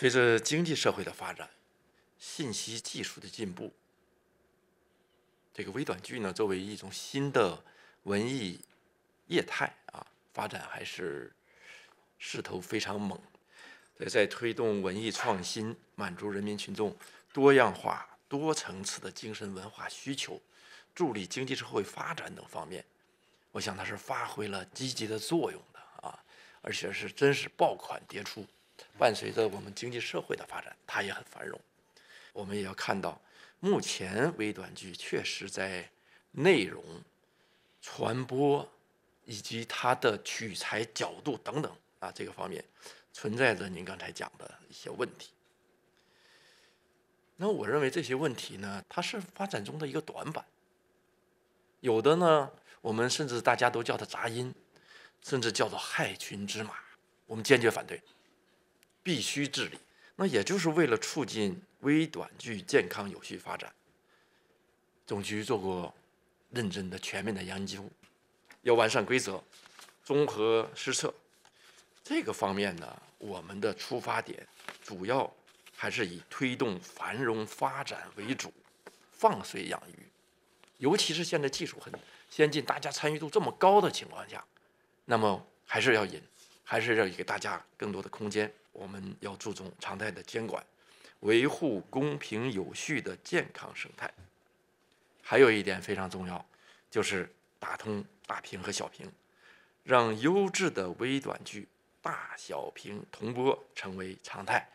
随着经济社会的发展，信息技术的进步，这个微短剧呢作为一种新的文艺业态啊，发展还是势头非常猛。在推动文艺创新、满足人民群众多样化、多层次的精神文化需求、助力经济社会发展等方面，我想它是发挥了积极的作用的啊，而且是真是爆款迭出。伴随着我们经济社会的发展，它也很繁荣。我们也要看到，目前微短剧确实在内容、传播以及它的取材角度等等啊这个方面，存在着您刚才讲的一些问题。那我认为这些问题呢，它是发展中的一个短板。有的呢，我们甚至大家都叫它杂音，甚至叫做害群之马，我们坚决反对。必须治理，那也就是为了促进微短剧健康有序发展。总局做过认真的、全面的研究，要完善规则，综合施策。这个方面呢，我们的出发点主要还是以推动繁荣发展为主，放水养鱼。尤其是现在技术很先进，大家参与度这么高的情况下，那么还是要引。还是要给大家更多的空间，我们要注重常态的监管，维护公平有序的健康生态。还有一点非常重要，就是打通大屏和小屏，让优质的微短剧大小屏同播成为常态。